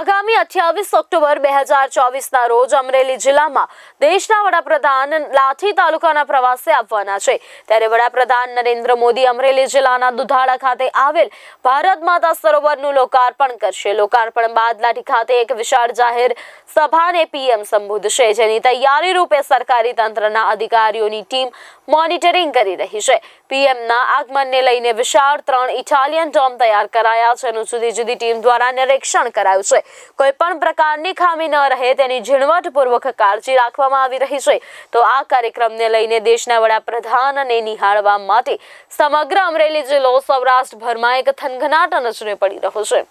આગામી અઠ્યાવીસ ઓક્ટોબર બે હજાર ચોવીસના રોજ અમરેલી જિલ્લામાં દેશના વડાપ્રધાન લાઠી તાલુકાના પ્રવાસે આવવાના છે ત્યારે વડાપ્રધાન નરેન્દ્ર મોદી અમરેલી જિલ્લાના દુધાળા ખાતે આવેલ ભારત માતા સરોવરનું લોકાર્પણ કરશે લોકાર્પણ બાદ લાઠી ખાતે એક વિશાળ જાહેર સભાને પીએમ સંબોધશે જેની તૈયારી રૂપે સરકારી તંત્રના અધિકારીઓની ટીમ મોનિટરિંગ કરી રહી છે પીએમના આગમનને લઈને વિશાળ ત્રણ ઇટાલિયન ડોમ તૈયાર કરાયા છે જેનું જુદી જુદી ટીમ દ્વારા નિરીક્ષણ કરાયું છે કોઈ પણ પ્રકારની ખામી ન રહે તેની ઝીણવટપૂર્વક કાળજી રાખવામાં આવી રહી છે તો આ કાર્યક્રમને લઈને દેશના વડાપ્રધાનને નિહાળવા માટે સમગ્ર અમરેલી જિલ્લો સૌરાષ્ટ્રભરમાં એક થનગનાટ નજરે પડી રહ્યો છે